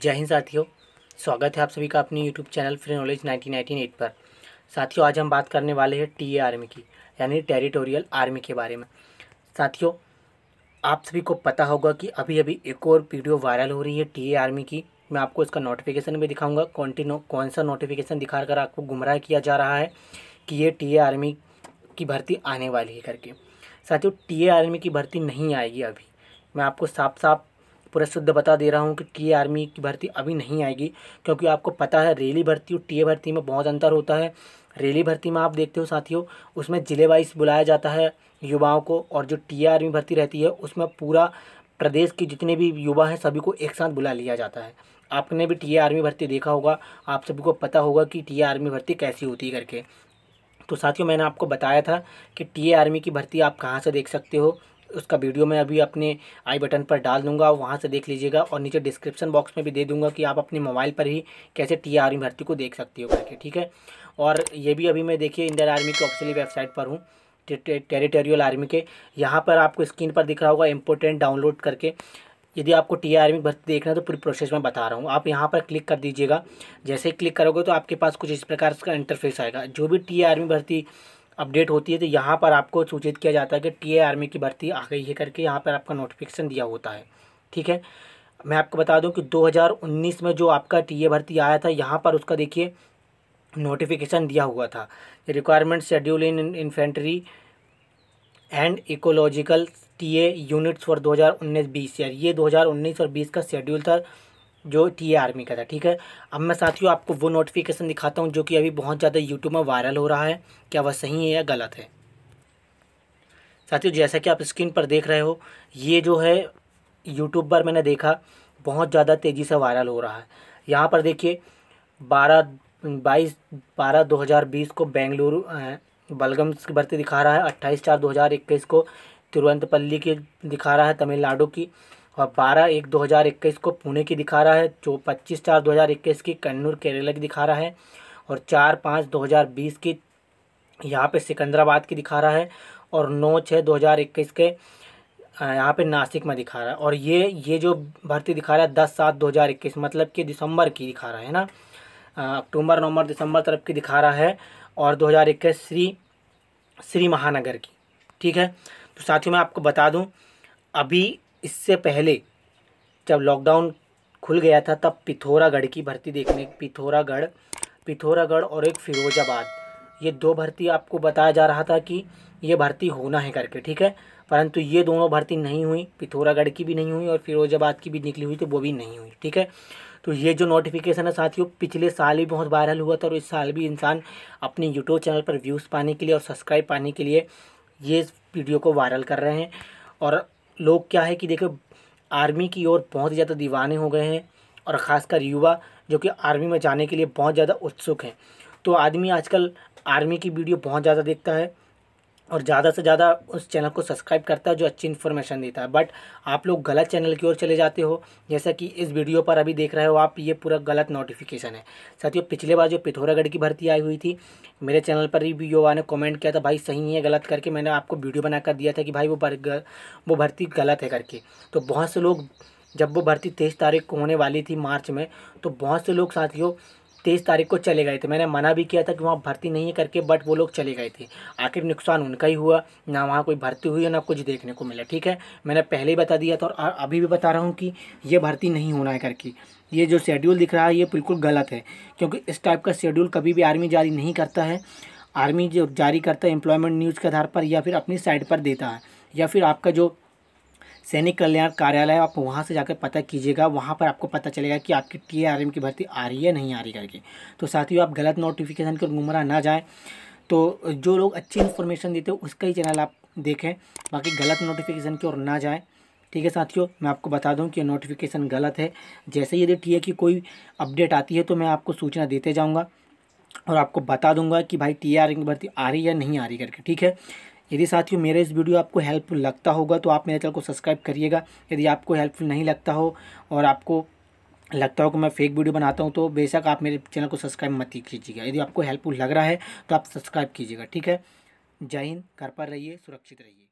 जय हिंद साथियों स्वागत है आप सभी का अपने YouTube channel free knowledge nineteen nineteen eight पर साथियों आज हम बात करने वाले हैं टी ए आर्मी की यानी टेरिटोरियल आर्मी के बारे में साथियों आप सभी को पता होगा कि अभी अभी एक और वीडियो वायरल हो रही है टी ए आर्मी की मैं आपको इसका नोटिफिकेशन भी दिखाऊंगा कॉन्टिन्यू कौन सा नोटिफिकेशन दिखा कर आपको गुमराह किया जा रहा है कि ये टी ए आर्मी की भर्ती आने वाली है करके साथियों टी ए आर्मी की भर्ती नहीं आएगी अभी मैं आपको साफ साफ पूरा शुद्ध बता दे रहा हूँ कि टी आर्मी की भर्ती अभी नहीं आएगी क्योंकि आपको पता है रेली भर्ती और टी भर्ती में बहुत अंतर होता है रेली भर्ती में आप देखते हो साथियों उसमें ज़िले वाइज बुलाया जाता है युवाओं को और जो टी आर्मी भर्ती रहती है उसमें पूरा प्रदेश के जितने भी युवा हैं सभी को एक साथ बुला लिया जाता है आपने भी टी आर्मी भर्ती देखा होगा आप सभी को पता होगा कि टी आर्मी भर्ती कैसी होती है करके तो साथियों मैंने आपको बताया था कि टी आर्मी की भर्ती आप कहाँ से देख सकते हो उसका वीडियो मैं अभी अपने आई बटन पर डाल दूंगा वहाँ से देख लीजिएगा और नीचे डिस्क्रिप्शन बॉक्स में भी दे दूंगा कि आप अपने मोबाइल पर ही कैसे टी आर्मी e भर्ती को देख सकती हो करके ठीक है और ये भी अभी मैं देखिए इंडियन आर्मी की ऑफिशियली वेबसाइट पर हूँ टेरिटोरियल आर्मी के यहाँ पर आपको स्क्रीन पर दिख रहा होगा इम्पोर्टेंट डाउनलोड करके यदि आपको टी आर्मी e भर्ती देखना है तो पूरी प्रोसेस में बता रहा हूँ आप यहाँ पर क्लिक कर दीजिएगा जैसे ही क्लिक करोगे तो आपके पास कुछ इस प्रकार का इंटरफेस आएगा जो भी टी आर्मी e भर्ती अपडेट होती है तो यहाँ पर आपको सूचित किया जाता है कि टी आर्मी की भर्ती आ गई है करके यहाँ पर आपका नोटिफिकेशन दिया होता है ठीक है मैं आपको बता दूं कि 2019 में जो आपका टीए भर्ती आया था यहाँ पर उसका देखिए नोटिफिकेशन दिया हुआ था requirement schedule in infantry and ecological TA units for 2019-20 यार ये 2019 और 20 का शेड्यूल था जो टी आर्मी का था ठीक है अब मैं साथियों आपको वो नोटिफिकेशन दिखाता हूँ जो कि अभी बहुत ज़्यादा यूट्यूब में वायरल हो रहा है क्या वह सही है या गलत है साथियों जैसा कि आप स्क्रीन पर देख रहे हो ये जो है यूट्यूब पर मैंने देखा बहुत ज़्यादा तेज़ी से वायरल हो रहा है यहाँ पर देखिए बारह बाईस बारह दो हज़ार बीस को बेंगलुरु बलगम की भर्ती दिखा रहा है अट्ठाईस चार दो हज़ार इक्कीस को तिरुवंतपल्ली की दिखा रहा है तमिलनाडु की और बारह एक दो हज़ार इक्कीस को पुणे की दिखा रहा है जो पच्चीस चार दो हज़ार इक्कीस की कन्नूर केरला की दिखा रहा है और चार पाँच दो हज़ार बीस की यहाँ पे सिकंदराबाद की दिखा रहा है और नौ छः दो हज़ार इक्कीस के यहाँ पे नासिक में दिखा रहा है और ये ये जो भर्ती दिखा रहा है दस सात दो हज़ार इक्कीस मतलब कि दिसंबर की दिखा रहा है ना अक्टूबर नवंबर दिसंबर तरफ की दिखा रहा है और दो हज़ार इक्कीस श्री श्री महानगर की ठीक है तो साथियों मैं आपको बता दूँ अभी इससे पहले जब लॉकडाउन खुल गया था तब पिथौरागढ़ की भर्ती देखने पिथौरागढ़ पिथौरागढ़ और एक फिरोजाबाद ये दो भर्ती आपको बताया जा रहा था कि ये भर्ती होना है करके ठीक है परंतु ये दोनों भर्ती नहीं हुई पिथौरागढ़ की भी नहीं हुई और फिरोजाबाद की भी निकली हुई तो वो भी नहीं हुई ठीक है तो ये जो नोटिफिकेशन है साथियों पिछले साल भी बहुत वायरल हुआ था और इस साल भी इंसान अपने यूट्यूब चैनल पर व्यूज़ पाने के लिए और सब्सक्राइब पाने के लिए ये वीडियो को वायरल कर रहे हैं और लोग क्या है कि देखो आर्मी की ओर बहुत ही ज़्यादा दीवाने हो गए हैं और ख़ासकर युवा जो कि आर्मी में जाने के लिए बहुत ज़्यादा उत्सुक हैं तो आदमी आजकल आर्मी की वीडियो बहुत ज़्यादा देखता है और ज़्यादा से ज़्यादा उस चैनल को सब्सक्राइब करता है जो अच्छी इन्फॉर्मेशन देता है बट आप लोग गलत चैनल की ओर चले जाते हो जैसा कि इस वीडियो पर अभी देख रहे हो आप ये पूरा गलत नोटिफिकेशन है साथियों पिछले बार जो पिथौरागढ़ की भर्ती आई हुई थी मेरे चैनल पर भी युवा ने कॉमेंट किया था भाई सही है गलत करके मैंने आपको वीडियो बनाकर दिया था कि भाई वो वो भर्ती गलत है करके तो बहुत से लोग जब वो भर्ती तेईस तारीख को होने वाली थी मार्च में तो बहुत से लोग साथियों तेईस तारीख को चले गए थे मैंने मना भी किया था कि वहाँ भर्ती नहीं है करके बट वो लोग चले गए थे आखिर नुकसान उनका ही हुआ ना वहाँ कोई भर्ती हुई है ना कुछ देखने को मिला ठीक है मैंने पहले ही बता दिया था और अभी भी बता रहा हूँ कि ये भर्ती नहीं होना है करके ये जो शेड्यूल दिख रहा है ये बिल्कुल गलत है क्योंकि इस टाइप का शेड्यूल कभी भी आर्मी जारी नहीं करता है आर्मी जो जारी करता है एम्प्लॉयमेंट न्यूज़ के आधार पर या फिर अपनी साइट पर देता है या फिर आपका जो सैनिक कल्याण कार्यालय आप वहाँ से जाकर पता कीजिएगा वहाँ पर आपको पता चलेगा कि आपकी टी की भर्ती आ रही है नहीं आ रही करके तो साथियों आप गलत नोटिफिकेशन के गुमराह ना जाएँ तो जो लोग अच्छी इन्फॉर्मेशन देते हो उसका ही चैनल आप देखें बाकी गलत नोटिफिकेशन की ओर ना जाएँ ठीक है साथियों मैं आपको बता दूं कि नोटिफिकेशन गलत है जैसे ही यदि टी की कोई अपडेट आती है तो मैं आपको सूचना देते जाऊँगा और आपको बता दूंगा कि भाई टी आर की भर्ती आ रही है नहीं आ रही करके ठीक है यदि साथियों मेरा इस वीडियो आपको हेल्पफुल लगता होगा तो आप मेरे चैनल को सब्सक्राइब करिएगा यदि आपको हेल्पफुल नहीं लगता हो और आपको लगता हो कि मैं फेक वीडियो बनाता हूँ तो बेशक आप मेरे चैनल को सब्सक्राइब मत कीजिएगा यदि आपको हेल्पफुल लग रहा है तो आप सब्सक्राइब कीजिएगा ठीक है जय हिंद घर पर रहिए सुरक्षित रहिए